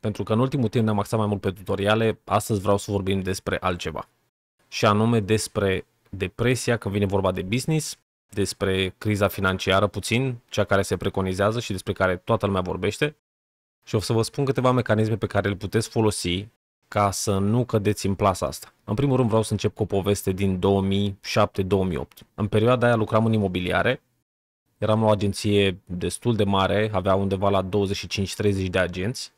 Pentru că în ultimul timp ne-am axat mai mult pe tutoriale, astăzi vreau să vorbim despre altceva. Și anume despre depresia când vine vorba de business, despre criza financiară puțin, cea care se preconizează și despre care toată lumea vorbește. Și o să vă spun câteva mecanisme pe care le puteți folosi ca să nu cădeți în plasa asta. În primul rând vreau să încep cu o poveste din 2007-2008. În perioada aia lucram în imobiliare, eram la o agenție destul de mare, avea undeva la 25-30 de agenți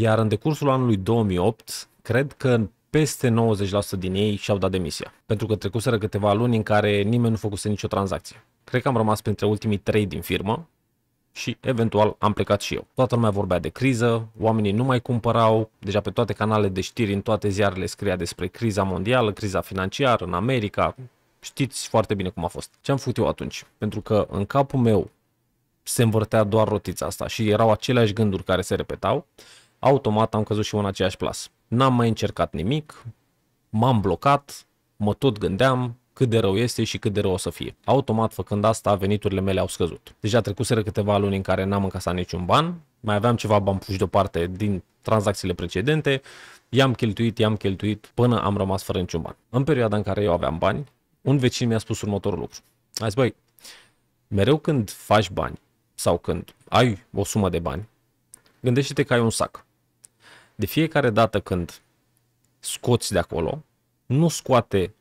iar în decursul anului 2008, cred că în peste 90% din ei și-au dat demisia. Pentru că trecuseră câteva luni în care nimeni nu făcuse nicio tranzacție. Cred că am rămas printre ultimii trei din firmă și eventual am plecat și eu. Toată lumea vorbea de criză, oamenii nu mai cumpărau, deja pe toate canalele de știri, în toate ziarele scria despre criza mondială, criza financiară în America, știți foarte bine cum a fost. Ce am făcut eu atunci? Pentru că în capul meu se învârtea doar rotița asta și erau aceleași gânduri care se repetau automat am căzut și eu în aceeași plasă. N-am mai încercat nimic, m-am blocat, mă tot gândeam cât de rău este și cât de rău o să fie. Automat, făcând asta, veniturile mele au scăzut. Deja trecuseră câteva luni în care n-am încasat niciun ban, mai aveam ceva bani puși deoparte din tranzacțiile precedente, i-am cheltuit, i-am cheltuit până am rămas fără niciun ban. În perioada în care eu aveam bani, un vecin mi-a spus următorul lucru. A zis, băi, mereu când faci bani sau când ai o sumă de bani, gândește-te că ai un sac de fiecare dată când scoți de acolo, nu scoate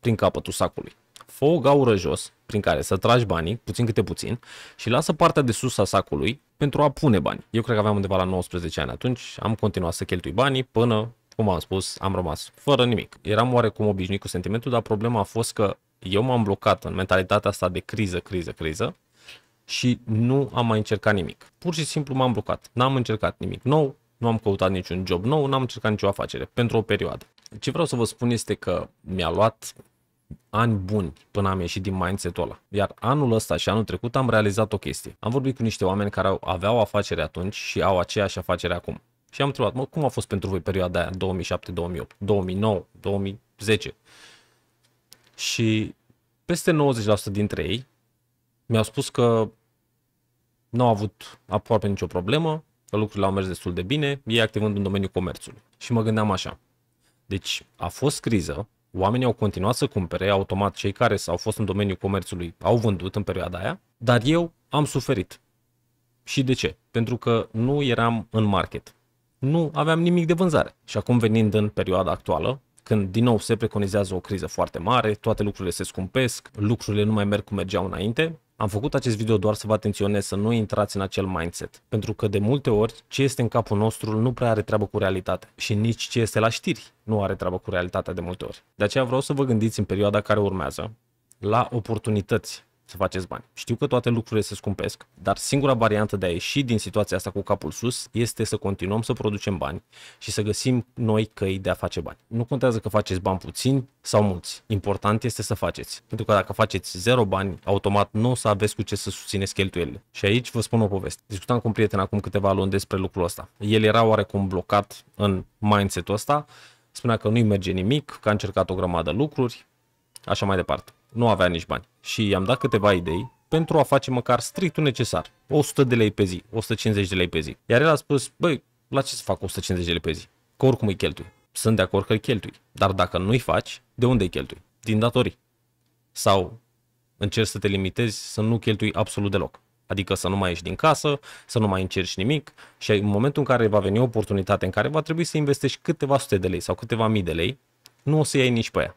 prin capătul sacului. Fă o gaură jos, prin care să tragi banii, puțin câte puțin, și lasă partea de sus a sacului pentru a pune bani. Eu cred că aveam undeva la 19 ani atunci, am continuat să cheltui banii până, cum am spus, am rămas fără nimic. Eram oarecum obișnuit cu sentimentul, dar problema a fost că eu m-am blocat în mentalitatea asta de criză, criză, criză și nu am mai încercat nimic. Pur și simplu m-am blocat. N-am încercat nimic nou, nu am căutat niciun job nou, n-am încercat nicio afacere pentru o perioadă. Ce vreau să vă spun este că mi-a luat ani buni până am ieșit din mindset-ul ăla. Iar anul ăsta și anul trecut am realizat o chestie. Am vorbit cu niște oameni care aveau afacere atunci și au aceeași afacere acum. Și am întrebat, mă, cum a fost pentru voi perioada aia, 2007, 2008, 2009, 2010? Și peste 90% dintre ei mi-au spus că nu au avut aproape nicio problemă, că lucrurile au mers destul de bine, ei activând în domeniul comerțului. Și mă gândeam așa, deci a fost criză, oamenii au continuat să cumpere, automat cei care s-au fost în domeniul comerțului au vândut în perioada aia, dar eu am suferit. Și de ce? Pentru că nu eram în market. Nu aveam nimic de vânzare. Și acum venind în perioada actuală, când din nou se preconizează o criză foarte mare, toate lucrurile se scumpesc, lucrurile nu mai merg cum mergeau înainte, am făcut acest video doar să vă atenționez să nu intrați în acel mindset, pentru că de multe ori ce este în capul nostru nu prea are treabă cu realitate și nici ce este la știri nu are treabă cu realitatea de multe ori. De aceea vreau să vă gândiți în perioada care urmează la oportunități să faceți bani. Știu că toate lucrurile se scumpesc, dar singura variantă de a ieși din situația asta cu capul sus este să continuăm să producem bani și să găsim noi căi de a face bani. Nu contează că faceți bani puțini sau mulți. Important este să faceți. Pentru că dacă faceți zero bani, automat nu o să aveți cu ce să susțineți cheltuielile. Și aici vă spun o poveste. Discutam cu un prieten acum câteva luni despre lucrul ăsta. El era oarecum blocat în mindset-ul ăsta, spunea că nu-i merge nimic, că a încercat o grămadă lucruri, așa mai departe nu avea nici bani și i-am dat câteva idei pentru a face măcar strictul necesar, 100 de lei pe zi, 150 de lei pe zi. Iar el a spus, băi, la ce să fac 150 de lei pe zi? Că oricum îi cheltui. Sunt de acord că îi cheltui, dar dacă nu-i faci, de unde îi cheltui? Din datorii. Sau încerci să te limitezi să nu cheltui absolut deloc. Adică să nu mai ieși din casă, să nu mai încerci nimic și în momentul în care va veni o oportunitate în care va trebui să investești câteva sute de lei sau câteva mii de lei, nu o să iei nici pe ea.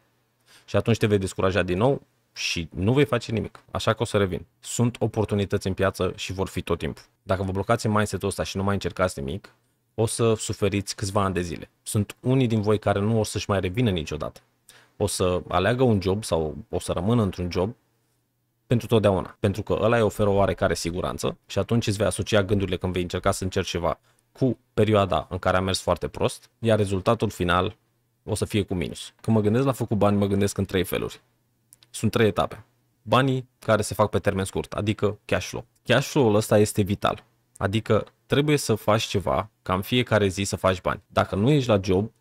Și atunci te vei descuraja din nou și nu vei face nimic. Așa că o să revin. Sunt oportunități în piață și vor fi tot timpul. Dacă vă blocați în mindset-ul ăsta și nu mai încercați nimic, o să suferiți câțiva ani de zile. Sunt unii din voi care nu o să-și mai revină niciodată. O să aleagă un job sau o să rămână într-un job pentru totdeauna. Pentru că ăla îi oferă o oarecare siguranță și atunci îți vei asocia gândurile când vei încerca să încerci ceva cu perioada în care a mers foarte prost, iar rezultatul final o să fie cu minus. Când mă gândesc la făcut bani, mă gândesc în trei feluri. Sunt trei etape. Banii care se fac pe termen scurt, adică cash flow. Cash flow-ul ăsta este vital. Adică trebuie să faci ceva ca în fiecare zi să faci bani. Dacă nu ești la job,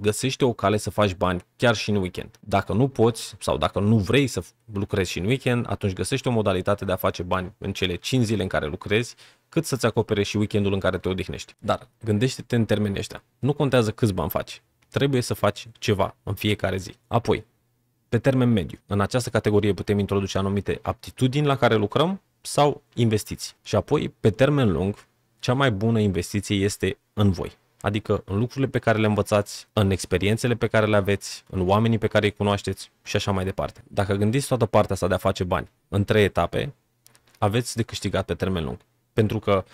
găsește o cale să faci bani chiar și în weekend. Dacă nu poți sau dacă nu vrei să lucrezi și în weekend, atunci găsește o modalitate de a face bani în cele 5 zile în care lucrezi, cât să-ți acopere și weekendul în care te odihnești. Dar gândește-te în termeni ăștia. Nu contează câți bani faci, Trebuie să faci ceva în fiecare zi. Apoi, pe termen mediu, în această categorie putem introduce anumite aptitudini la care lucrăm sau investiții. Și apoi, pe termen lung, cea mai bună investiție este în voi. Adică în lucrurile pe care le învățați, în experiențele pe care le aveți, în oamenii pe care îi cunoașteți și așa mai departe. Dacă gândiți toată partea asta de a face bani în trei etape, aveți de câștigat pe termen lung. Pentru că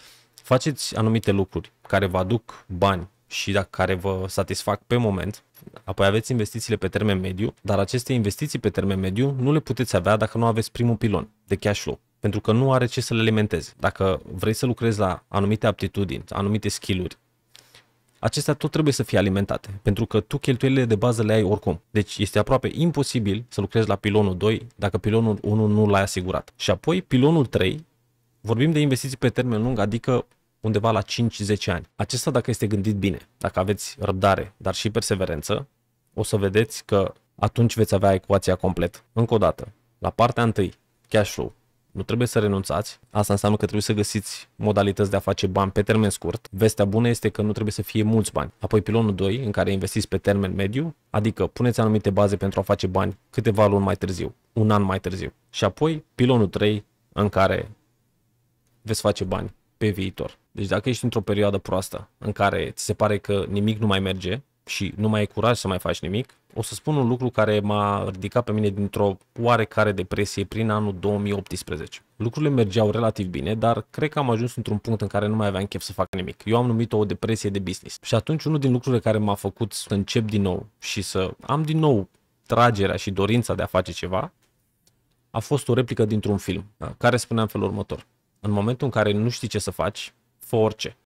faceți anumite lucruri care vă aduc bani și dacă care vă satisfac pe moment. Apoi aveți investițiile pe termen mediu, dar aceste investiții pe termen mediu nu le puteți avea dacă nu aveți primul pilon de cash flow pentru că nu are ce să le alimenteze. Dacă vrei să lucrezi la anumite aptitudini, anumite skill-uri, acestea tot trebuie să fie alimentate, pentru că tu cheltuielile de bază le ai oricum. Deci este aproape imposibil să lucrezi la pilonul 2 dacă pilonul 1 nu l-ai asigurat. Și apoi pilonul 3, vorbim de investiții pe termen lung, adică undeva la 5-10 ani. Acesta dacă este gândit bine, dacă aveți răbdare, dar și perseverență, o să vedeți că atunci veți avea ecuația complet. Încă o dată, la partea întâi, cash flow, nu trebuie să renunțați. Asta înseamnă că trebuie să găsiți modalități de a face bani pe termen scurt. Vestea bună este că nu trebuie să fie mulți bani. Apoi pilonul 2, în care investiți pe termen mediu, adică puneți anumite baze pentru a face bani câteva luni mai târziu, un an mai târziu. Și apoi pilonul 3, în care veți face bani pe viitor. Deci dacă ești într-o perioadă proastă în care ți se pare că nimic nu mai merge și nu mai ai curaj să mai faci nimic, o să spun un lucru care m-a ridicat pe mine dintr-o oarecare depresie prin anul 2018. Lucrurile mergeau relativ bine, dar cred că am ajuns într-un punct în care nu mai aveam chef să fac nimic. Eu am numit-o o depresie de business. Și atunci unul din lucrurile care m-a făcut să încep din nou și să am din nou tragerea și dorința de a face ceva a fost o replică dintr-un film da, care spunea în felul următor. În momentul în care nu știi ce să faci, fă orice.